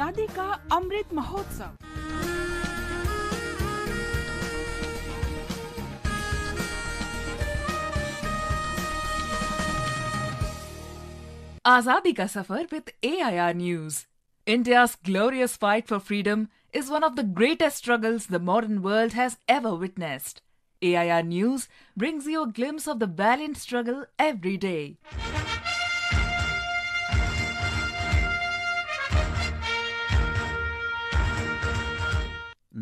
आजादी का अमृत महोत्सव Azadi ka safar with AIR News. India's glorious fight for freedom is one of the greatest struggles the modern world has ever witnessed. AIR News brings you a glimpse of the valiant struggle every day.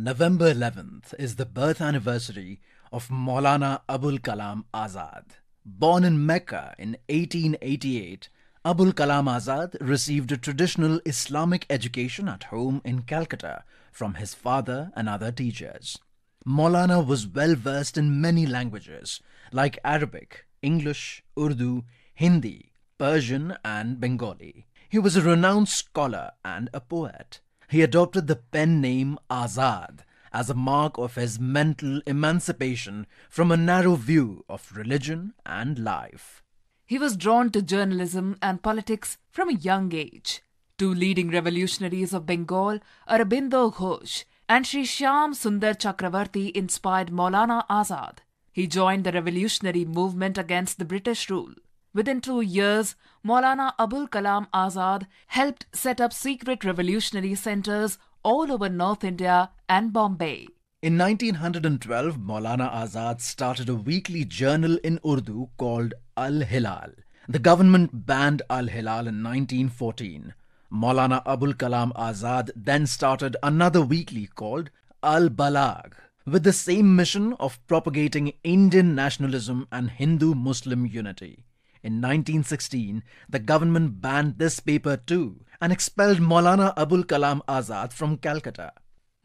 November 11th is the birth anniversary of Maulana Abul Kalam Azad. Born in Mecca in 1888, Abul Kalam Azad received a traditional Islamic education at home in Calcutta from his father and other teachers. Maulana was well versed in many languages like Arabic, English, Urdu, Hindi, Persian, and Bengali. He was a renowned scholar and a poet. He adopted the pen name Azad as a mark of his mental emancipation from a narrow view of religion and life. He was drawn to journalism and politics from a young age. Two leading revolutionaries of Bengal, Arbindo Ghosh and Sri Shyam Sundar Chakravarti, inspired Maulana Azad. He joined the revolutionary movement against the British rule. Within two years, Maulana Abul Kalam Azad helped set up secret revolutionary centers all over North India and Bombay. In 1912, Maulana Azad started a weekly journal in Urdu called Al Hilal. The government banned Al Hilal in 1914. Maulana Abul Kalam Azad then started another weekly called Al Balag with the same mission of propagating Indian nationalism and Hindu Muslim unity. In 1916, the government banned this paper too and expelled Maulana Abul Kalam Azad from Calcutta.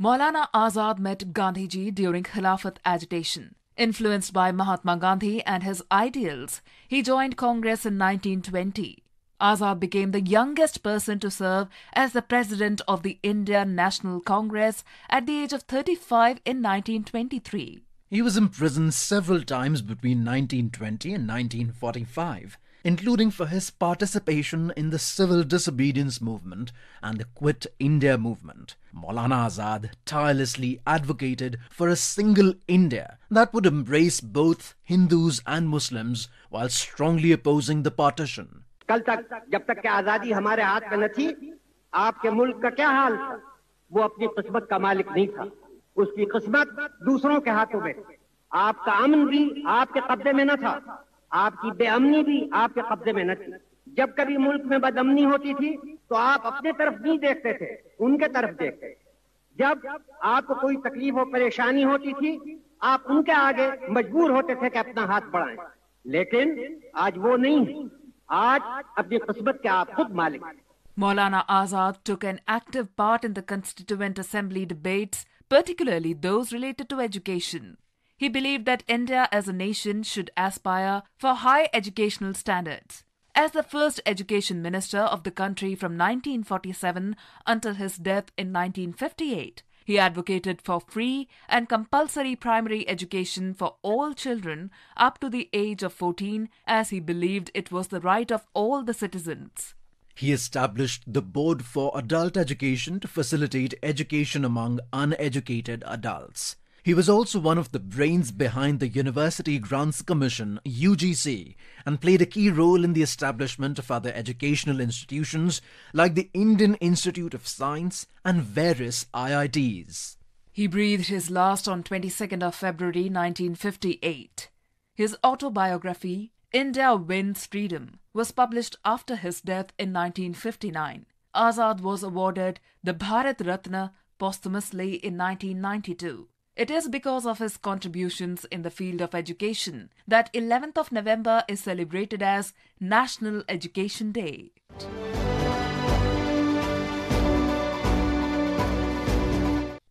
Maulana Azad met Gandhiji during Khilafat agitation. Influenced by Mahatma Gandhi and his ideals, he joined Congress in 1920. Azad became the youngest person to serve as the president of the Indian National Congress at the age of 35 in 1923. He was imprisoned several times between 1920 and 1945 including for his participation in the civil disobedience movement and the Quit India movement. Maulana Azad tirelessly advocated for a single India that would embrace both Hindus and Muslims while strongly opposing the partition. वो अपनी किस्मत का मालिक नहीं था उसकी किस्मत दूसरों के हाथों में आपका अमन भी आपके कब्जे में न था आपकी बेअमनी भी आपके कब्जे में न थी जब कभी मुल्क में बदअमनी होती थी तो आप अपने तरफ नहीं देखते थे उनके तरफ देखते थे जब आपको कोई तकलीफ और परेशानी होती थी आप उनके आगे मजबूर होते थे कि अपना हाथ बढ़ाएं लेकिन आज वो नहीं है आज अपनी किस्मत के आप खुद मालिक Maulana Azad took an active part in the Constituent Assembly debates, particularly those related to education. He believed that India as a nation should aspire for high educational standards. As the first education minister of the country from 1947 until his death in 1958, he advocated for free and compulsory primary education for all children up to the age of 14 as he believed it was the right of all the citizens. He established the Board for Adult Education to facilitate education among uneducated adults. He was also one of the brains behind the University Grants Commission, UGC, and played a key role in the establishment of other educational institutions like the Indian Institute of Science and various IITs. He breathed his last on 22nd of February 1958. His autobiography, India Wins Freedom, was published after his death in 1959. Azad was awarded the Bharat Ratna posthumously in 1992. It is because of his contributions in the field of education that 11th of November is celebrated as National Education Day.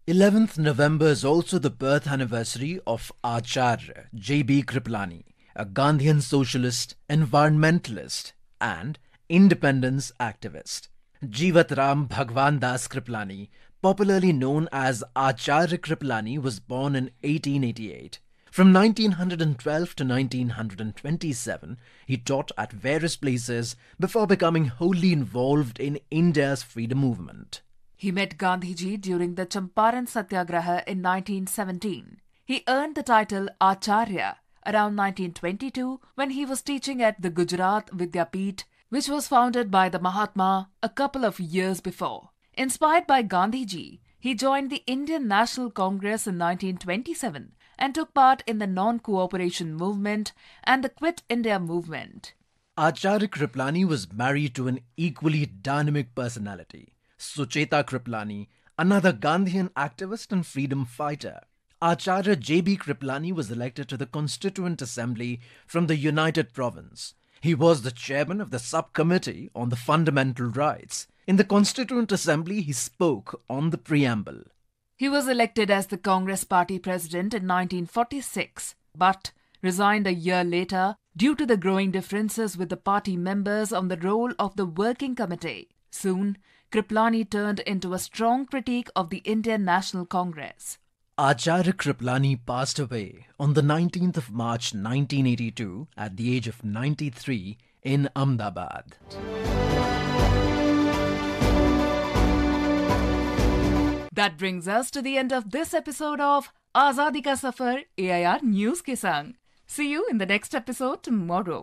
Eleventh November is also the birth anniversary of Acharya J.B. Kriplani, a Gandhian socialist, environmentalist, and independence activist. Jivat Ram Bhagwan Das Kriplani popularly known as Acharya Kripalani, was born in 1888. From 1912 to 1927, he taught at various places before becoming wholly involved in India's freedom movement. He met Gandhiji during the Champaran Satyagraha in 1917. He earned the title Acharya around 1922 when he was teaching at the Gujarat Vidyapit, which was founded by the Mahatma a couple of years before. Inspired by Gandhiji, he joined the Indian National Congress in 1927 and took part in the non cooperation movement and the Quit India movement. Acharya Kriplani was married to an equally dynamic personality, Sucheta Kriplani, another Gandhian activist and freedom fighter. Acharya J.B. Kriplani was elected to the Constituent Assembly from the United Province. He was the chairman of the subcommittee on the fundamental rights. In the Constituent Assembly, he spoke on the preamble. He was elected as the Congress Party president in 1946, but resigned a year later due to the growing differences with the party members on the role of the Working Committee. Soon, Kriplani turned into a strong critique of the Indian National Congress. Acharya Kriplani passed away on the 19th of March 1982 at the age of 93 in Ahmedabad. That brings us to the end of this episode of Azadi Ka Safar AIR News ke See you in the next episode tomorrow.